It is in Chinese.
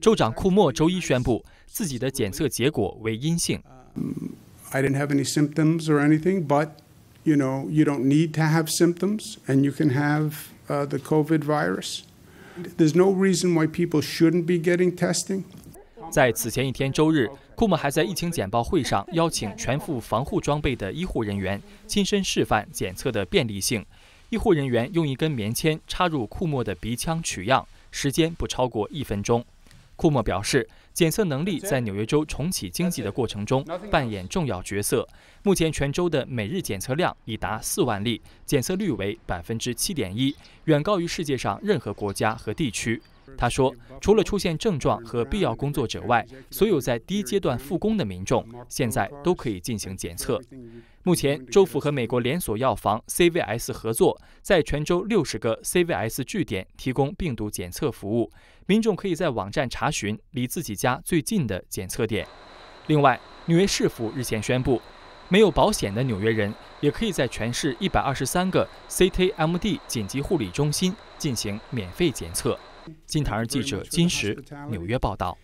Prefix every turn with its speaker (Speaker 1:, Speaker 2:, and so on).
Speaker 1: 州长库莫周一宣布自己的检测结果为阴性。I didn't have any symptoms or anything, but you know you don't need to have symptoms and you can have the COVID virus. There's no reason why people shouldn't be getting testing.
Speaker 2: 在此前一天周日，库莫还在疫情简报会上邀请全副防护装备的医护人员亲身示范检测的便利性。医护人员用一根棉签插入库莫的鼻腔取样。时间不超过一分钟，库莫表示，检测能力在纽约州重启经济的过程中扮演重要角色。目前，全州的每日检测量已达四万例，检测率为百分之七点一，远高于世界上任何国家和地区。他说：“除了出现症状和必要工作者外，所有在低阶段复工的民众现在都可以进行检测。目前，州府和美国连锁药房 CVS 合作，在全州六十个 CVS 据点提供病毒检测服务。民众可以在网站查询离自己家最近的检测点。另外，纽约市府日前宣布，没有保险的纽约人也可以在全市一百二十三个 CTMD 紧急护理中心进行免费检测。”《金坛儿记者金石纽约报道。